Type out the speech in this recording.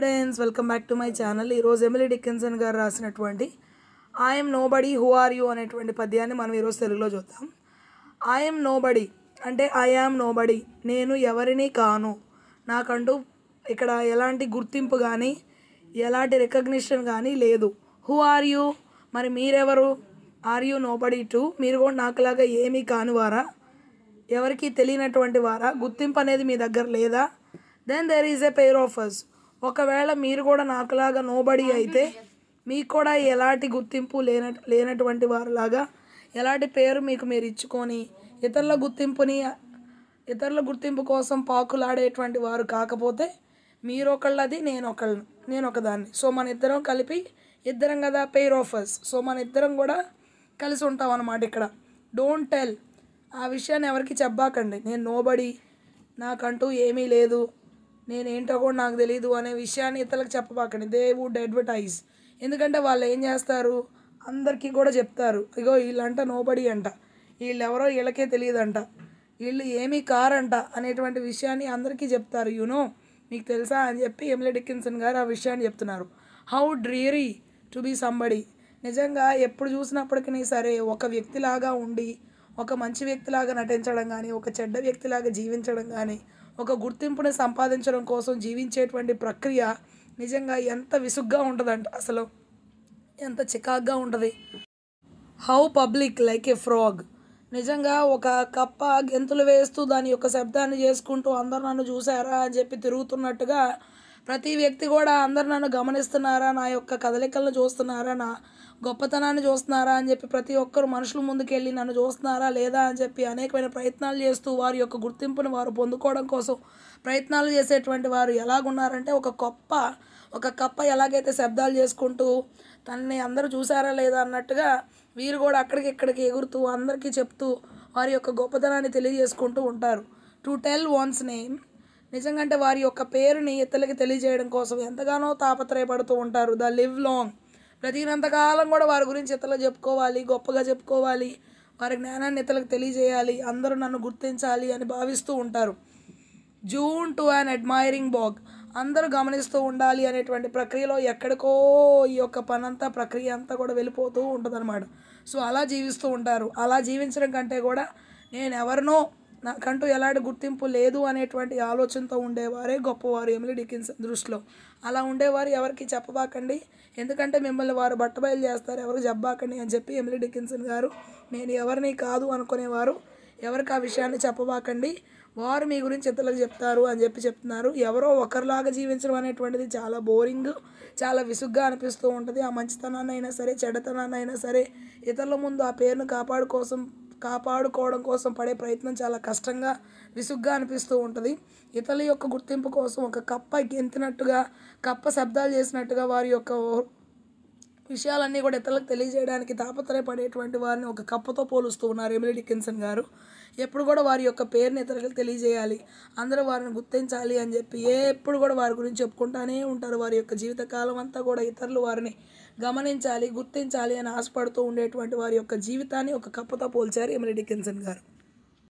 friends welcome back to my channel ఈరోజు Emily Dickinson garu రాసినటువంటి I'm nobody who are you అనేటువంటి పద్యాన్ని మనం ఈరోజు తెలుగులో చూద్దాం ఐఎమ్ నో బడీ అంటే ఐఆమ్ నో బడీ నేను ఎవరిని కాను నాకంటూ ఇక్కడ ఎలాంటి గుర్తింపు కానీ ఎలాంటి రికగ్నిషన్ కానీ లేదు హూ ఆర్ యూ మరి మీరెవరు ఆర్ యూ నో బడీ టు మీరు కూడా నాకులాగా ఏమీ వారా ఎవరికి తెలియనటువంటి వారా గుర్తింపు అనేది మీ దగ్గర లేదా then there is a pair of us ఒకవేళ మీరు కూడా నాకులాగా నోబడి అయితే మీకు కూడా ఎలాంటి గుర్తింపు లేన లేనటువంటి వారిలాగా ఎలాంటి పేరు మీకు మీరు ఇచ్చుకొని ఇతరుల గుర్తింపుని ఇతరుల గుర్తింపు కోసం పాకులాడేటువంటి వారు కాకపోతే మీరు ఒకళ్ళది నేను ఒకళ్ళు నేను ఒకదాన్ని సో మన ఇద్దరం కలిపి ఇద్దరం కదా పెయిర్ ఆఫర్స్ సో మన ఇద్దరం కూడా కలిసి ఉంటాం అన్నమాట ఇక్కడ డోంట్ టెల్ ఆ విషయాన్ని ఎవరికి చెప్పాకండి నేను నోబడి నాకంటూ ఏమీ లేదు నేనేంటో కూడా నాకు తెలియదు అనే విషయాన్ని ఇతరులకు చెప్పబాకండి దే వుడ్ అడ్వర్టైజ్ ఎందుకంటే వాళ్ళు ఏం చేస్తారు అందరికీ కూడా చెప్తారు ఇగో వీళ్ళంట నోబడి అంట వీళ్ళెవరో వీళ్ళకే తెలియదంట వీళ్ళు ఏమీ కారంట అనేటువంటి విషయాన్ని అందరికీ చెప్తారు యూనో మీకు తెలుసా అని చెప్పి ఎమ్మెల్యే డిక్కిన్సన్ గారు ఆ విషయాన్ని చెప్తున్నారు how dreary to be somebody నిజంగా ఎప్పుడు చూసినప్పటికీ సరే ఒక వ్యక్తిలాగా ఉండి ఒక మంచి వ్యక్తిలాగా నటించడం కానీ ఒక చెడ్డ వ్యక్తిలాగా జీవించడం కానీ ఒక గుర్తింపుని సంపాదించడం కోసం జీవించేటువంటి ప్రక్రియ నిజంగా ఎంత విసుగ్గా ఉంటుందంట అసలు ఎంత చికాగ్గా ఉంటుంది how public like a frog నిజంగా ఒక కప్ప గెంతులు వేస్తూ దాని యొక్క శబ్దాన్ని చేసుకుంటూ అందరు నన్ను చూసారా అని చెప్పి తిరుగుతున్నట్టుగా ప్రతి వ్యక్తి కూడా అందరు నన్ను గమనిస్తున్నారా నా యొక్క కదలికలను చూస్తున్నారా నా గొప్పతనాన్ని చూస్తున్నారా అని చెప్పి ప్రతి ఒక్కరు మనుషుల ముందుకెళ్ళి నన్ను చూస్తున్నారా లేదా అని చెప్పి అనేకమైన ప్రయత్నాలు చేస్తూ వారి యొక్క గుర్తింపును వారు పొందుకోవడం కోసం ప్రయత్నాలు చేసేటువంటి వారు ఎలాగున్నారంటే ఒక గొప్ప ఒక కప్ప ఎలాగైతే శబ్దాలు చేసుకుంటూ తనని అందరూ చూసారా లేదా అన్నట్టుగా వీరు కూడా అక్కడికి ఇక్కడికి ఎగురుతూ అందరికీ చెప్తూ వారి యొక్క గొప్పతనాన్ని తెలియజేసుకుంటూ ఉంటారు టు టెల్ వన్స్ నేమ్ నిజంగా వారి యొక్క పేరుని ఇతరులకి తెలియజేయడం కోసం ఎంతగానో తాపత్రయపడుతూ ఉంటారు ద లివ్ లాంగ్ బ్రతికినంతకాలం కూడా వారి గురించి ఇతరులు చెప్పుకోవాలి గొప్పగా చెప్పుకోవాలి వారి జ్ఞానాన్ని ఇతరులకు తెలియజేయాలి అందరూ నన్ను గుర్తించాలి అని భావిస్తూ ఉంటారు June to an admiring bog అందరూ గమనిస్తూ ఉండాలి అనేటువంటి ప్రక్రియలో ఎక్కడికో ఈ యొక్క పనంతా ప్రక్రియ అంతా కూడా వెళ్ళిపోతూ ఉంటుంది సో అలా జీవిస్తూ ఉంటారు అలా జీవించడం కంటే కూడా నేను ఎవరినో నాకంటూ ఎలాంటి గుర్తింపు లేదు అనేటువంటి ఆలోచనతో ఉండేవారే గొప్పవారు ఎమిలీ డికిన్స్ దృష్టిలో అలా ఉండేవారు ఎవరికి చెప్పబాకండి ఎందుకంటే మిమ్మల్ని వారు బట్టబయలు చేస్తారు ఎవరికి చెప్పబాకండి అని చెప్పి ఎమిలీ డికిన్సన్ గారు నేను ఎవరిని కాదు అనుకునేవారు ఎవరికి ఆ విషయాన్ని చెప్పబాకండి వారు మీ గురించి ఇతరులకు చెప్తారు అని చెప్పి చెప్తున్నారు ఎవరో ఒకరిలాగా జీవించడం అనేటువంటిది చాలా బోరింగ్ చాలా విసుగ్గా అనిపిస్తూ ఉంటుంది ఆ మంచితనాన్ని అయినా సరే చెడతనాన్ని అయినా సరే ఇతరుల ముందు ఆ పేరును కాపాడు కోసం కాపాడుకోవడం కోసం పడే ప్రయత్నం చాలా కష్టంగా విసుగ్గా అనిపిస్తూ ఉంటుంది ఇతరుల యొక్క గుర్తింపు కోసం ఒక కప్ప గెంతినట్టుగా కప్ప శబ్దాలు చేసినట్టుగా వారి యొక్క విషయాలన్నీ కూడా ఇతరులకు తెలియజేయడానికి తాపత్రయపడేటువంటి వారిని ఒక కప్పతో పోలుస్తూ ఉన్నారు ఎమిలీ డికిన్సన్ గారు ఎప్పుడు కూడా వారి యొక్క పేరుని ఇతరులకు తెలియజేయాలి అందరూ వారిని గుర్తించాలి అని చెప్పి ఎప్పుడు కూడా వారి గురించి చెప్పుకుంటానే ఉంటారు వారి యొక్క జీవితకాలం అంతా కూడా ఇతరులు వారిని గమనించాలి గుర్తించాలి అని ఆశపడుతూ ఉండేటువంటి వారి యొక్క జీవితాన్ని ఒక కప్పతో పోల్చారు ఎమిలీ డికెన్సన్ గారు